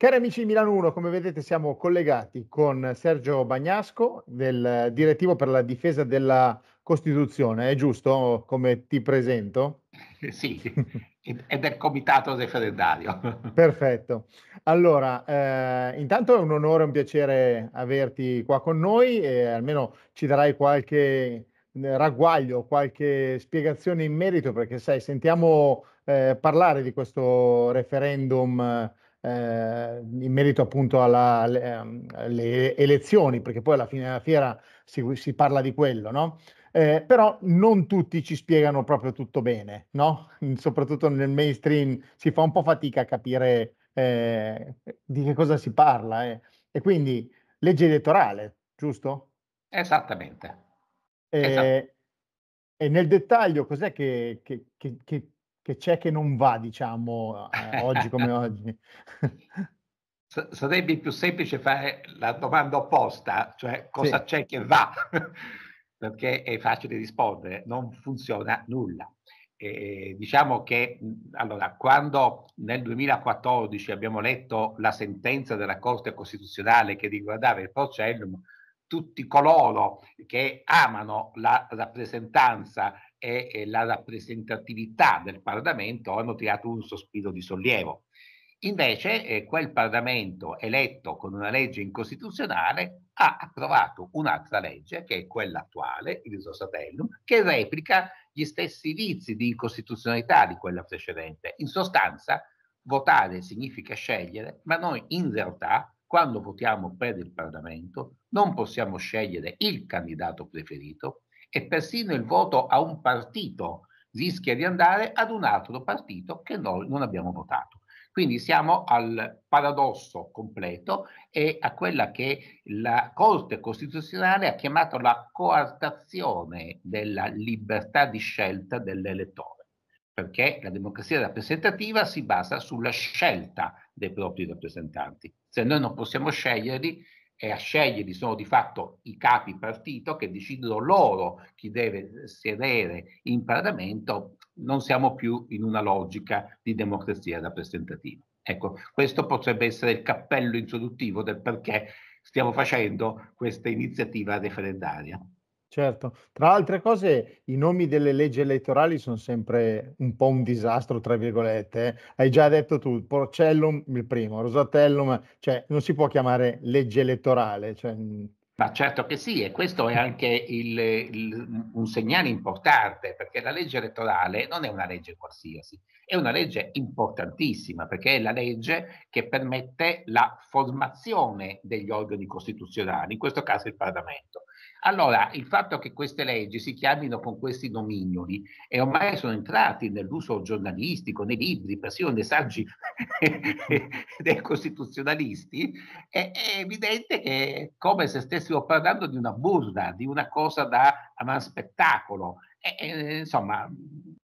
Cari amici di Milano 1, come vedete siamo collegati con Sergio Bagnasco del direttivo per la difesa della Costituzione, è giusto come ti presento? Eh, sì, è del comitato del referendario. Perfetto. Allora, eh, intanto è un onore e un piacere averti qua con noi e almeno ci darai qualche eh, ragguaglio, qualche spiegazione in merito perché sai, sentiamo eh, parlare di questo referendum eh, in merito appunto alla, alle, ehm, alle, elezioni, perché poi alla fine della fiera si, si parla di quello, no? Eh, però non tutti ci spiegano proprio tutto bene, no? Mm, soprattutto nel mainstream si fa un po' fatica a capire eh, di che cosa si parla. Eh. E quindi legge elettorale, giusto? Esattamente. Esatto. E nel dettaglio cos'è che, che, che, che che c'è che non va, diciamo, eh, oggi come oggi? S- sarebbe più semplice fare la domanda opposta, cioè cosa sì. c'è che va, perché è facile rispondere, non funziona nulla. E diciamo che allora, quando nel 2014 abbiamo letto la sentenza della Corte Costituzionale che riguardava il procellum, tutti coloro che amano la rappresentanza e la rappresentatività del Parlamento hanno tirato un sospiro di sollievo. Invece eh, quel Parlamento eletto con una legge incostituzionale ha approvato un'altra legge, che è quella attuale, il Rosatellum, che replica gli stessi vizi di incostituzionalità di quella precedente. In sostanza, votare significa scegliere, ma noi in realtà, quando votiamo per il Parlamento, non possiamo scegliere il candidato preferito, e persino il voto a un partito rischia di andare ad un altro partito che noi non abbiamo votato. Quindi siamo al paradosso completo e a quella che la Corte costituzionale ha chiamato la coartazione della libertà di scelta dell'elettore, perché la democrazia rappresentativa si basa sulla scelta dei propri rappresentanti. Se noi non possiamo sceglierli, e a scegliere sono di fatto i capi partito che decidono loro chi deve sedere in Parlamento, non siamo più in una logica di democrazia rappresentativa. Ecco, questo potrebbe essere il cappello introduttivo del perché stiamo facendo questa iniziativa referendaria. Certo, tra altre cose i nomi delle leggi elettorali sono sempre un po' un disastro, tra virgolette. Eh. Hai già detto tu, Porcellum il primo, Rosatellum, cioè non si può chiamare legge elettorale. Cioè... Mm. Ma certo che sì, e questo è anche il, il, un segnale importante, perché la legge elettorale non è una legge qualsiasi, è una legge importantissima, perché è la legge che permette la formazione degli organi costituzionali, in questo caso il Parlamento. Allora, il fatto che queste leggi si chiamino con questi nomignoli e ormai sono entrati nell'uso giornalistico, nei libri, persino nei saggi dei costituzionalisti, è, è, evidente che è come se stessimo parlando di una burla, di una cosa da un spettacolo. E, e, insomma,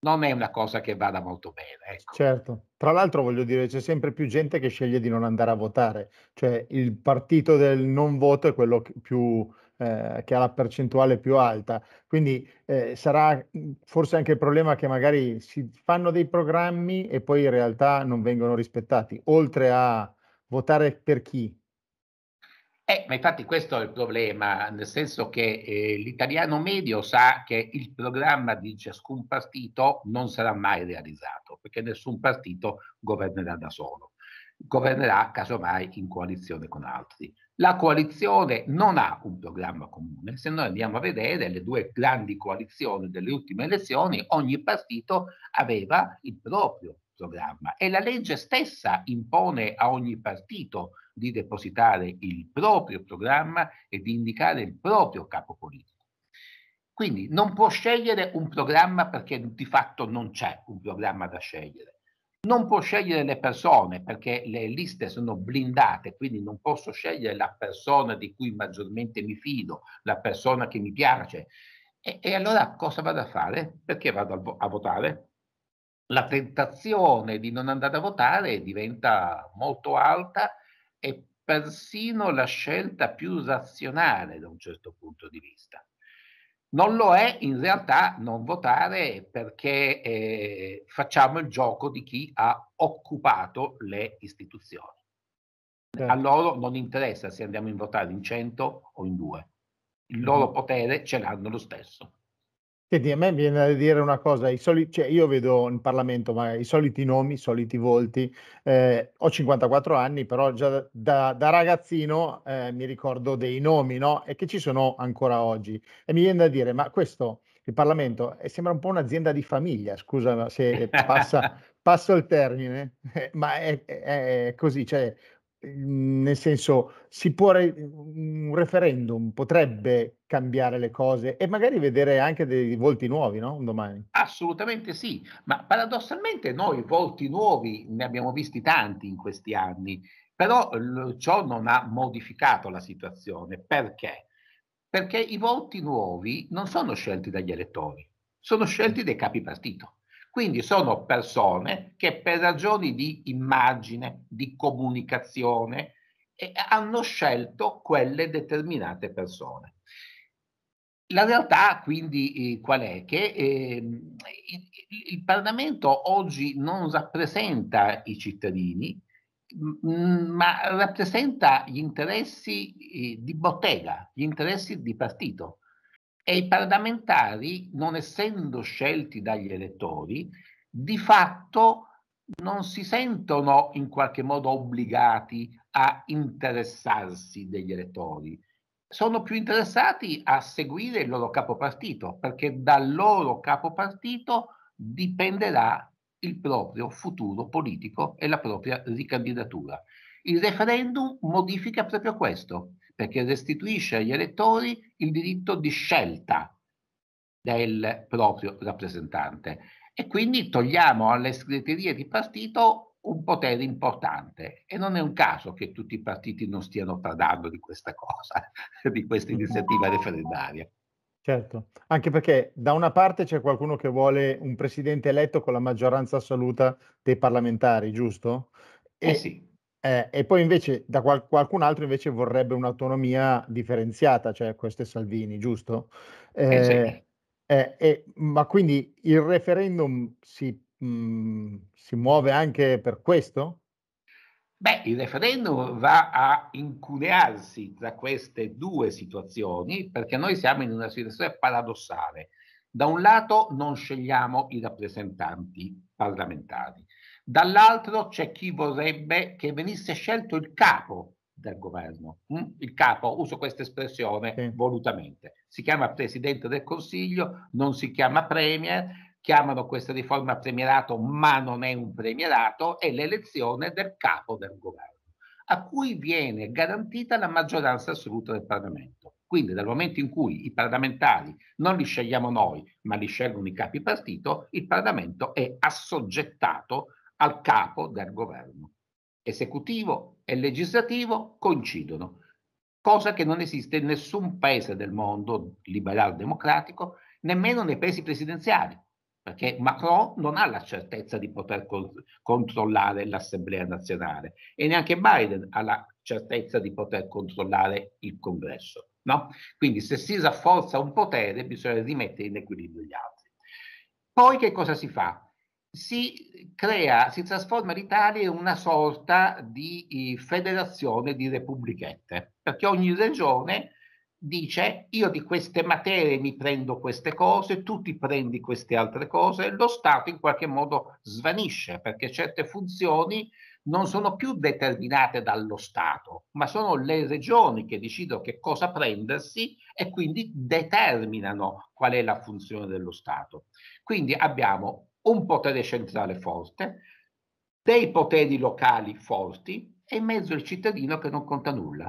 non è una cosa che vada molto bene. Ecco. Certo, tra l'altro voglio dire c'è sempre più gente che sceglie di non andare a votare, cioè il partito del non voto è quello più eh, che ha la percentuale più alta. Quindi eh, sarà mm, forse anche il problema che magari si fanno dei programmi e poi in realtà non vengono rispettati, oltre a votare per chi. Eh, ma infatti questo è il problema, nel senso che eh, l'italiano medio sa che il programma di ciascun partito non sarà mai realizzato, perché nessun partito governerà da solo, governerà casomai in coalizione con altri. La coalizione non ha un programma comune, se noi andiamo a vedere le due grandi coalizioni delle ultime elezioni, ogni partito aveva il proprio programma e la legge stessa impone a ogni partito di depositare il proprio programma e di indicare il proprio capo politico. Quindi non può scegliere un programma perché di fatto non c'è un programma da scegliere. Non può scegliere le persone perché le liste sono blindate, quindi non posso scegliere la persona di cui maggiormente mi fido, la persona che mi piace. E, e allora cosa vado a fare? Perché vado a, vo- a votare? La tentazione di non andare a votare diventa molto alta e persino la scelta più razionale da un certo punto di vista. Non lo è in realtà non votare perché eh, facciamo il gioco di chi ha occupato le istituzioni. A certo. loro non interessa se andiamo in votare in 100 o in 2. Il loro mhm. potere ce l'hanno lo stesso. Senti, a me viene da dire una cosa, soli, cioè io vedo in Parlamento magari, i soliti nomi, i soliti volti, eh, ho 54 anni, però già da, da ragazzino eh, mi ricordo dei nomi, no? E che ci sono ancora oggi. E mi viene da dire, ma questo, il Parlamento, eh, sembra un po' un'azienda di famiglia, scusa se passa, passo il termine, eh, ma è, è così, cioè Mhmm, nel senso, si può re- un referendum potrebbe cambiare le cose e magari vedere anche dei volti nuovi, no? Un domani. Assolutamente sì, ma paradossalmente noi volti nuovi ne abbiamo visti tanti in questi anni, però l- ciò non ha modificato la situazione. Perché? Perché i volti nuovi non sono scelti dagli elettori, sono scelti dai capi partito. Quindi sono persone che per ragioni di immagine, di comunicazione, eh, hanno scelto quelle determinate persone. La realtà quindi eh, qual è? Che eh, il, il, Parlamento oggi non rappresenta i cittadini, ma rappresenta gli interessi eh, di bottega, gli interessi di partito e i parlamentari, non essendo scelti dagli elettori, di fatto non si sentono in qualche modo obbligati a interessarsi degli elettori. Sono più interessati a seguire il loro capopartito, perché dal loro capopartito dipenderà il proprio futuro politico e la propria ricandidatura. Il referendum modifica proprio questo, perché restituisce agli elettori il diritto di scelta del proprio rappresentante e quindi togliamo alle segreterie di partito un potere importante e non è un caso che tutti i partiti non stiano parlando di questa cosa, di questa iniziativa mm. referendaria. Certo, anche perché da una parte c'è qualcuno che vuole un presidente eletto con la maggioranza assoluta dei parlamentari, giusto? E, eh sì. Eh, e poi invece da qual- qualcun altro invece vorrebbe un'autonomia differenziata, cioè questo è Salvini, giusto? Eh, eh sì. Eh, ma quindi il referendum si, mh, mm, si muove anche per questo? Beh, il referendum va a incunearsi tra queste due situazioni perché noi siamo in una situazione paradossale. Da un lato non scegliamo i rappresentanti parlamentari, dall'altro c'è chi vorrebbe che venisse scelto il capo del governo. Hm? Il capo, uso questa espressione sì. volutamente, si chiama Presidente del Consiglio, non si chiama Premier, chiamano questa riforma premierato, ma non è un premierato, è l'elezione del capo del governo, a cui viene garantita la maggioranza assoluta del Parlamento. Quindi dal momento in cui i parlamentari non li scegliamo noi, ma li scelgono i capi partito, il Parlamento è assoggettato al capo del governo. Esecutivo e legislativo coincidono, cosa che non esiste in nessun paese del mondo liberal-democratico, nemmeno nei paesi presidenziali, perché Macron non ha la certezza di poter con- controllare l'Assemblea nazionale e neanche Biden ha la certezza di poter controllare il Congresso. No? Quindi se si rafforza un potere bisogna rimettere in equilibrio gli altri. Poi che cosa si fa? si crea, si trasforma l'Italia in una sorta di eh, federazione di repubblichette, perché ogni regione dice io di queste materie mi prendo queste cose, tu ti prendi queste altre cose, lo Stato in qualche modo svanisce perché certe funzioni non sono più determinate dallo Stato, ma sono le regioni che decidono che cosa prendersi e quindi determinano qual è la funzione dello Stato. Quindi abbiamo un potere centrale forte, dei poteri locali forti e in mezzo il cittadino che non conta nulla.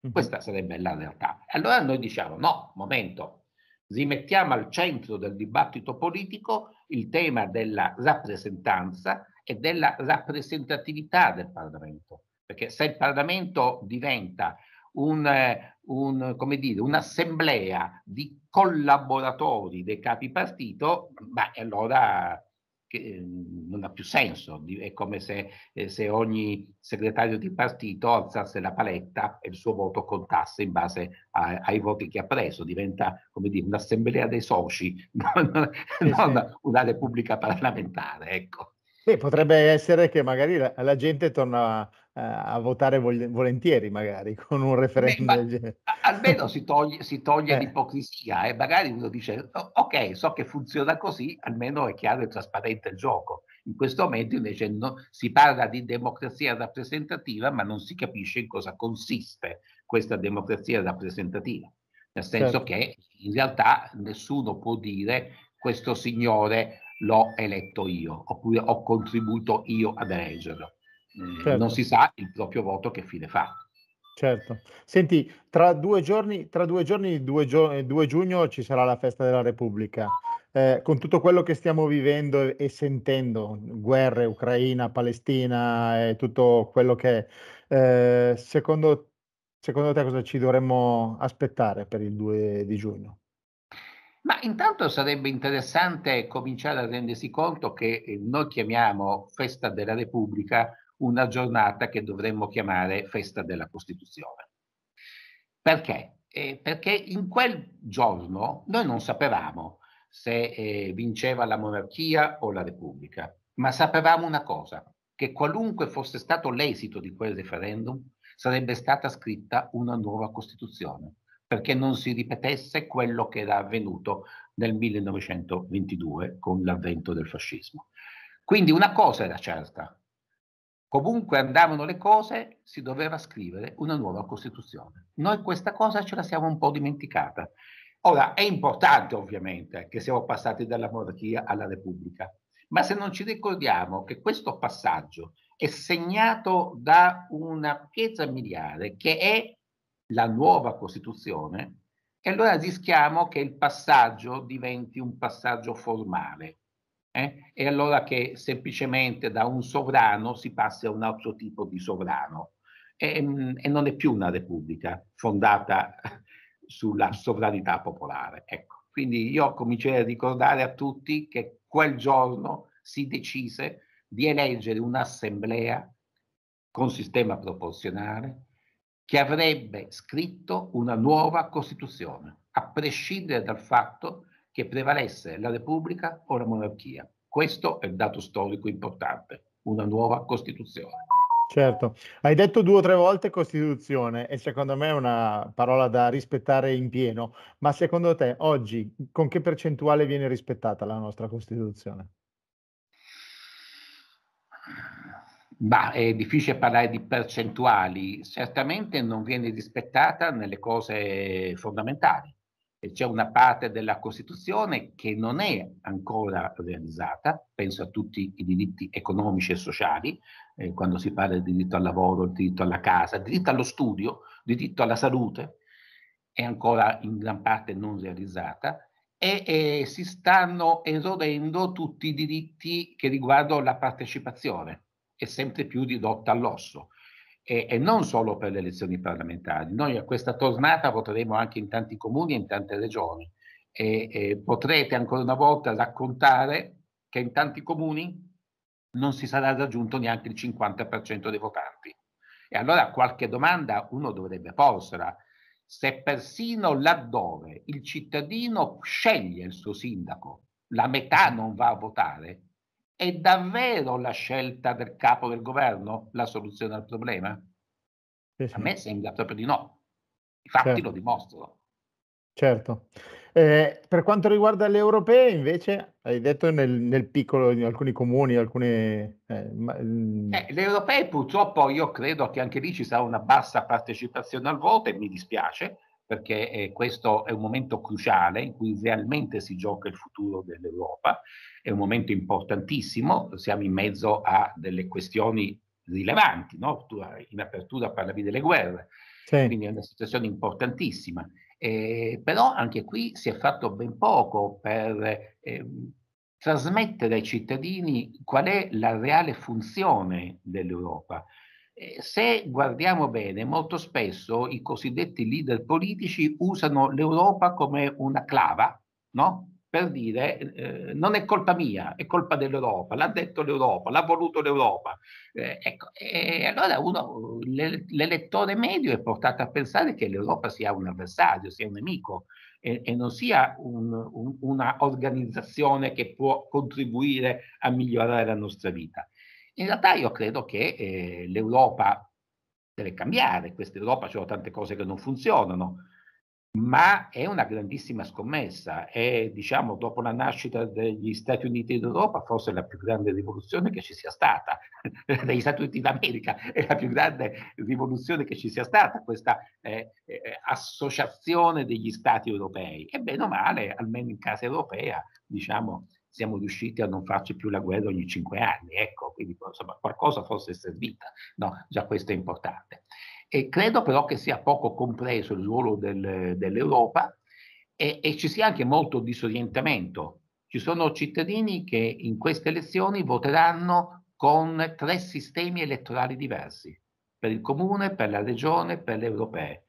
Mhm. Questa sarebbe la realtà. Allora noi diciamo no, momento, rimettiamo al centro del dibattito politico il tema della rappresentanza e della rappresentatività del Parlamento, perché se il Parlamento diventa un, eh, un, dire, un'assemblea di collaboratori dei capi partito, beh, allora che, ehm, non ha più senso, è come se, eh, se, ogni segretario di partito alzasse la paletta e il suo voto contasse in base a, ai voti che ha preso, diventa come dire un'assemblea dei soci, non, non una repubblica parlamentare. Ecco. Sì, potrebbe essere che magari la, la gente torna a votare vol- volentieri magari con un referendum Beh, ma, Almeno si toglie, si toglie eh. l'ipocrisia e eh, magari uno dice ok, so che funziona così, almeno è chiaro e trasparente il gioco. In questo momento invece no, si parla di democrazia rappresentativa ma non si capisce in cosa consiste questa democrazia rappresentativa. Nel senso certo. che in realtà nessuno può dire questo signore l'ho eletto io oppure ho contribuito io ad eleggerlo certo. non si sa il proprio voto che fine fa. Certo. Senti, tra due giorni, tra due giorni 2, gio- giugno ci sarà la festa della Repubblica. Eh, con tutto quello che stiamo vivendo e, e sentendo, guerre, Ucraina, Palestina e tutto quello che è, eh, secondo, secondo te cosa ci dovremmo aspettare per il 2 di giugno? Ma intanto sarebbe interessante cominciare a rendersi conto che eh, noi chiamiamo Festa della Repubblica una giornata che dovremmo chiamare festa della Costituzione. Perché? Eh, perché in quel giorno noi non sapevamo se eh, vinceva la monarchia o la Repubblica, ma sapevamo una cosa, che qualunque fosse stato l'esito di quel referendum, sarebbe stata scritta una nuova Costituzione, perché non si ripetesse quello che era avvenuto nel 1922 con l'avvento del fascismo. Quindi una cosa era certa, Comunque andavano le cose, si doveva scrivere una nuova Costituzione. Noi questa cosa ce la siamo un po' dimenticata. Ora, è importante ovviamente che siamo passati dalla monarchia alla Repubblica, ma se non ci ricordiamo che questo passaggio è segnato da una pietra miliare che è la nuova Costituzione, e allora rischiamo che il passaggio diventi un passaggio formale, eh? e allora che semplicemente da un sovrano si passa a un altro tipo di sovrano. E, ehm, e non è più una repubblica fondata sulla sovranità popolare. Ecco. Quindi io comincerei a ricordare a tutti che quel giorno si decise di eleggere un'assemblea con sistema proporzionale che avrebbe scritto una nuova Costituzione, a prescindere dal fatto che che prevalesse la Repubblica o la monarchia. Questo è il dato storico importante, una nuova Costituzione. Certo, hai detto due o tre volte Costituzione e secondo me è una parola da rispettare in pieno, ma secondo te oggi con che percentuale viene rispettata la nostra Costituzione? Ma è difficile parlare di percentuali, certamente non viene rispettata nelle cose fondamentali, c'è una parte della Costituzione che non è ancora realizzata, penso a tutti i diritti economici e sociali, eh, quando si parla di diritto al lavoro, il diritto alla casa, il diritto allo studio, il diritto alla salute, è ancora in gran parte non realizzata e, e si stanno erodendo tutti i diritti che riguardano la partecipazione, è sempre più ridotta all'osso e, e, non solo per le elezioni parlamentari. Noi a questa tornata voteremo anche in tanti comuni e in tante regioni e, e potrete ancora una volta raccontare che in tanti comuni non si sarà raggiunto neanche il 50% dei votanti. E allora qualche domanda uno dovrebbe porsela. Se persino laddove il cittadino sceglie il suo sindaco, la metà non va a votare, è davvero la scelta del capo del governo la soluzione al problema? Sì, sì. A me sembra proprio di no. I fatti certo. lo dimostrano. Certo. Eh, per quanto riguarda le europee, invece, hai detto nel, nel piccolo, in alcuni comuni, alcune... Eh, ma... Mm. eh, le europee purtroppo io credo che anche lì ci sarà una bassa partecipazione al voto e mi dispiace perché eh, questo è un momento cruciale in cui realmente si gioca il futuro dell'Europa è un momento importantissimo, siamo in mezzo a delle questioni rilevanti, no? tu in apertura parlavi delle guerre, sì. quindi è una situazione importantissima. Eh, però anche qui si è fatto ben poco per eh, trasmettere ai cittadini qual è la reale funzione dell'Europa. Eh, se guardiamo bene, molto spesso i cosiddetti leader politici usano l'Europa come una clava, no? per dire eh, non è colpa mia, è colpa dell'Europa, l'ha detto l'Europa, l'ha voluto l'Europa. Eh, ecco, e eh, allora uno, l'elettore medio è portato a pensare che l'Europa sia un avversario, sia un nemico e, e non sia un, un, una organizzazione che può contribuire a migliorare la nostra vita. In realtà io credo che eh, l'Europa deve cambiare, questa Europa ci sono tante cose che non funzionano, ma è una grandissima scommessa. È, diciamo, dopo la nascita degli Stati Uniti d'Europa, forse la più grande rivoluzione che ci sia stata, degli Stati Uniti d'America, è la più grande rivoluzione che ci sia stata, questa eh, eh, associazione degli Stati europei. E bene o male, almeno in casa europea, diciamo, siamo riusciti a non farci più la guerra ogni cinque anni. Ecco, quindi insomma, qualcosa forse è servita, no? Già questo è importante. E credo però che sia poco compreso il ruolo del, dell'Europa e, e, ci sia anche molto disorientamento. Ci sono cittadini che in queste elezioni voteranno con tre sistemi elettorali diversi, per il comune, per la regione, per le europee.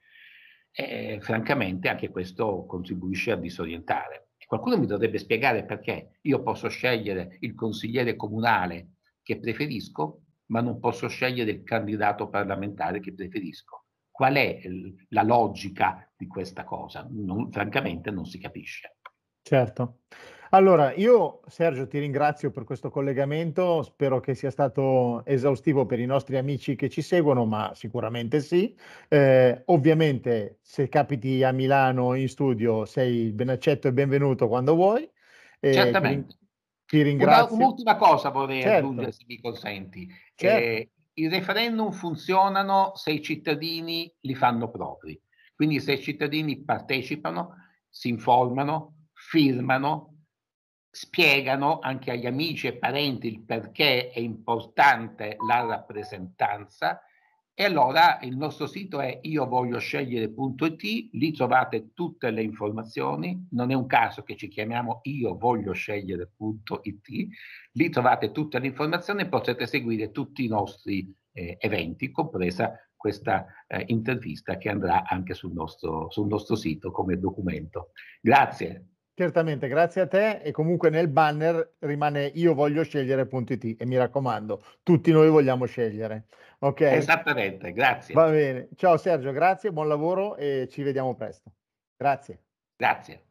E, francamente anche questo contribuisce a disorientare. Qualcuno mi dovrebbe spiegare perché io posso scegliere il consigliere comunale che preferisco, ma non posso scegliere il candidato parlamentare che preferisco. Qual è eh, la logica di questa cosa? Non, francamente non si capisce. Certo. Allora, io Sergio ti ringrazio per questo collegamento, spero che sia stato esaustivo per i nostri amici che ci seguono, ma sicuramente sì. Eh, ovviamente se capiti a Milano in studio sei ben accetto e benvenuto quando vuoi. Eh, Certamente. Ti ringrazio. un'ultima cosa vorrei certo. aggiungere, se mi consenti. Certo. Eh, I referendum funzionano se i cittadini li fanno propri. Quindi se i cittadini partecipano, si informano, firmano, spiegano anche agli amici e parenti il perché è importante la rappresentanza e allora il nostro sito è io scegliere.it, lì trovate tutte le informazioni, non è un caso che ci chiamiamo io scegliere.it, lì trovate tutte le informazioni e potete seguire tutti i nostri eh, eventi, compresa questa eh, intervista che andrà anche sul nostro, sul nostro sito come documento. Grazie. Certamente, grazie a te e comunque nel banner rimane io voglio scegliere.it e mi raccomando, tutti noi vogliamo scegliere. Ok. Esattamente, grazie. Va bene. Ciao Sergio, grazie, buon lavoro e ci vediamo presto. Grazie. Grazie.